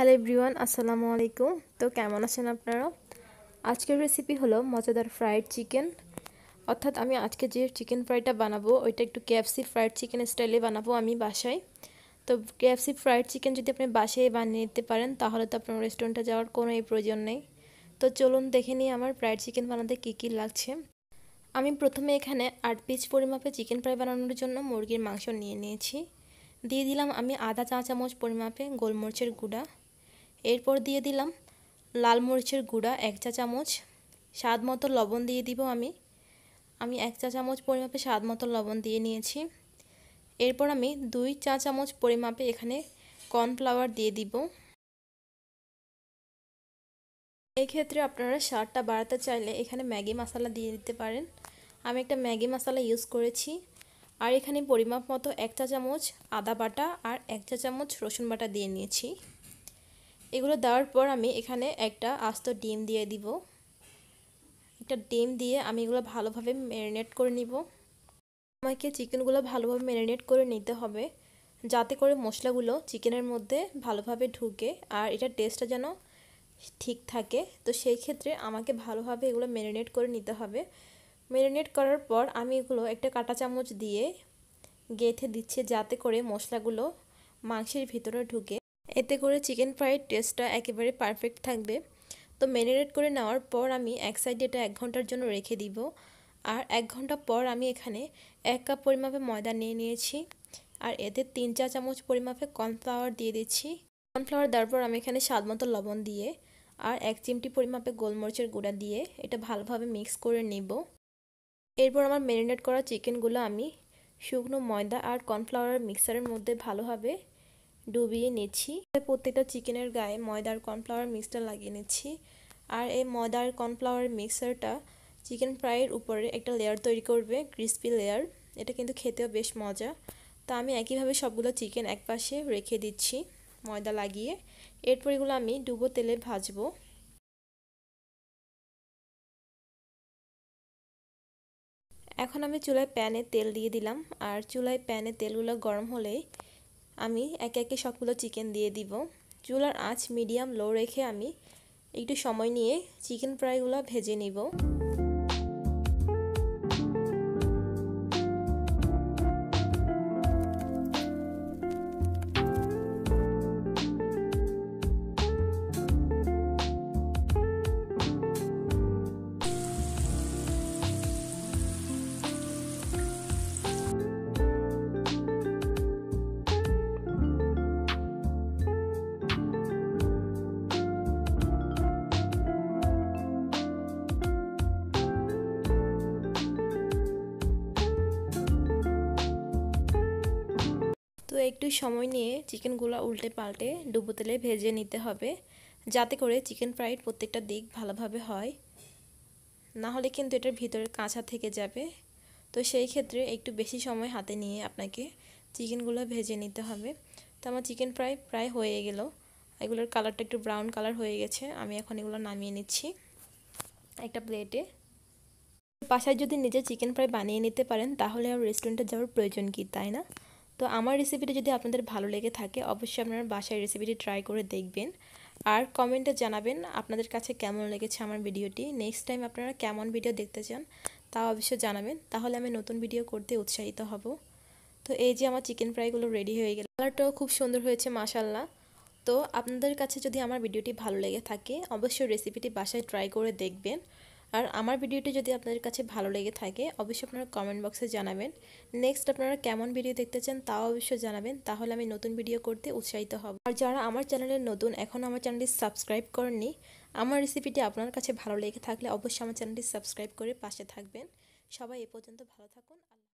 hello everyone আসসালামু আলাইকুম তো কেমন আছেন আপনারা আজকের রেসিপি হলো মজাদার ফ্রায়েড চিকেন অর্থাৎ আমি আজকে যে চিকেন ফ্রাইটা বানাবো ওইটা একটু কেএফসি ফ্রায়েড চিকেন স্টাইলে বানাবো আমি বাসায় তো কেএফসি ফ্রায়েড চিকেন যদি আপনি বাসায় বানিয়ে নিতে পারেন তাহলে তো আপনার রেস্টুরেন্টে যাওয়ার কোনো এই প্রয়োজন নেই তো চলুন দেখে নিই আমার ফ্রায়েড চিকেন বানাতে কী কী লাগছে আমি প্রথমে এখানে আট পিস পরিমাপে চিকেন ফ্রাই বানানোর জন্য মুরগির মাংস নিয়ে নিয়েছি দিয়ে দিলাম আমি আধা চা চামচ পরিমাপে গোলমরিচের গুঁড়া এরপর দিয়ে দিলাম লাল মরিচের গুঁড়া এক চা চামচ স্বাদ মতো লবণ দিয়ে দিব আমি আমি এক চা চামচ পরিমাপে স্বাদ মতো লবণ দিয়ে নিয়েছি এরপর আমি দুই চা চামচ পরিমাপে এখানে কর্নফ্লাওয়ার দিয়ে দিব এক্ষেত্রে আপনারা স্বাদটা বাড়াতে চাইলে এখানে ম্যাগি মশলা দিয়ে দিতে পারেন আমি একটা ম্যাগি মশলা ইউজ করেছি আর এখানে পরিমাপ মতো এক চা চামচ আদা বাটা আর এক চা চামচ রসুন বাটা দিয়ে নিয়েছি এগুলো দেওয়ার পর আমি এখানে একটা আস্ত ডিম দিয়ে দিব একটা ডিম দিয়ে আমি এগুলো ভালোভাবে ম্যারিনেট করে নিব আমাকে চিকেনগুলো ভালোভাবে ম্যারিনেট করে নিতে হবে যাতে করে মশলাগুলো চিকেনের মধ্যে ভালোভাবে ঢুকে আর এটা টেস্টটা যেন ঠিক থাকে তো সেই ক্ষেত্রে আমাকে ভালোভাবে এগুলো ম্যারিনেট করে নিতে হবে ম্যারিনেট করার পর আমি এগুলো একটা কাঁটা চামচ দিয়ে গেঁথে দিচ্ছে যাতে করে মশলাগুলো মাংসের ভিতরে ঢুকে এতে করে চিকেন ফ্রাইড টেস্টটা একেবারে পারফেক্ট থাকবে তো ম্যারিনেট করে নেওয়ার পর আমি এক সাইডে এটা এক ঘন্টার জন্য রেখে দিব আর এক ঘন্টা পর আমি এখানে এক কাপ পরিমাপে ময়দা নিয়ে নিয়েছি আর এতে তিন চা চামচ পরিমাপে কর্নফ্লাওয়ার দিয়ে দিচ্ছি কর্নফ্লাওয়ার দেওয়ার পর আমি এখানে স্বাদ মতো লবণ দিয়ে আর এক চিমটি পরিমাপে গোলমরিচের গুঁড়া দিয়ে এটা ভালোভাবে মিক্স করে নিব এরপর আমার ম্যারিনেট করা চিকেনগুলো আমি শুকনো ময়দা আর কর্নফ্লাওয়ার মিক্সারের মধ্যে ভালোভাবে ডুবিয়ে নিচ্ছি প্রত্যেকটা চিকেনের গায়ে ময়দার কর্নফ্লাওয়ার মিক্সটা লাগিয়ে নিচ্ছি আর এই ময়দার কর্নফ্লাওয়ার মিক্সারটা চিকেন ফ্রাইয়ের উপরে একটা লেয়ার তৈরি করবে ক্রিসপি লেয়ার এটা কিন্তু খেতেও বেশ মজা তা আমি একইভাবে সবগুলো চিকেন একপাশে রেখে দিচ্ছি ময়দা লাগিয়ে এরপর এগুলো আমি ডুবো তেলে ভাজবো এখন আমি চুলায় প্যানে তেল দিয়ে দিলাম আর চুলায় প্যানে তেলগুলো গরম হলেই আমি একে একে সবগুলো চিকেন দিয়ে দিব চুলার আঁচ মিডিয়াম লো রেখে আমি একটু সময় নিয়ে চিকেন ফ্রাইগুলো ভেজে নিব তো একটু সময় নিয়ে চিকেনগুলো উল্টে পাল্টে ডুবো তেলে ভেজে নিতে হবে যাতে করে চিকেন ফ্রাইড প্রত্যেকটা দিক ভালোভাবে হয় না হলে কিন্তু এটার ভিতরে কাঁচা থেকে যাবে তো সেই ক্ষেত্রে একটু বেশি সময় হাতে নিয়ে আপনাকে চিকেনগুলো ভেজে নিতে হবে তো আমার চিকেন ফ্রাই প্রায় হয়ে গেল এগুলোর কালারটা একটু ব্রাউন কালার হয়ে গেছে আমি এখন এগুলো নামিয়ে নিচ্ছি একটা প্লেটে পাশায় যদি নিজে চিকেন ফ্রাই বানিয়ে নিতে পারেন তাহলে আর রেস্টুরেন্টে যাওয়ার প্রয়োজন কি তাই না তো আমার রেসিপিটি যদি আপনাদের ভালো লেগে থাকে অবশ্যই আপনারা বাসায় রেসিপিটি ট্রাই করে দেখবেন আর কমেন্টে জানাবেন আপনাদের কাছে কেমন লেগেছে আমার ভিডিওটি নেক্সট টাইম আপনারা কেমন ভিডিও দেখতে চান তাও অবশ্যই জানাবেন তাহলে আমি নতুন ভিডিও করতে উৎসাহিত হব তো এই যে আমার চিকেন ফ্রাইগুলো রেডি হয়ে গেল কালারটাও খুব সুন্দর হয়েছে মাসাল্লাহ তো আপনাদের কাছে যদি আমার ভিডিওটি ভালো লেগে থাকে অবশ্যই রেসিপিটি বাসায় ট্রাই করে দেখবেন আর আমার ভিডিওটি যদি আপনাদের কাছে ভালো লেগে থাকে অবশ্যই আপনারা কমেন্ট বক্সে জানাবেন নেক্সট আপনারা কেমন ভিডিও দেখতে চান তাও অবশ্যই জানাবেন তাহলে আমি নতুন ভিডিও করতে উৎসাহিত হব আর যারা আমার চ্যানেলে নতুন এখন আমার চ্যানেলটি সাবস্ক্রাইব করেননি আমার রেসিপিটি আপনার কাছে ভালো লেগে থাকলে অবশ্যই আমার চ্যানেলটি সাবস্ক্রাইব করে পাশে থাকবেন সবাই এ পর্যন্ত ভালো থাকুন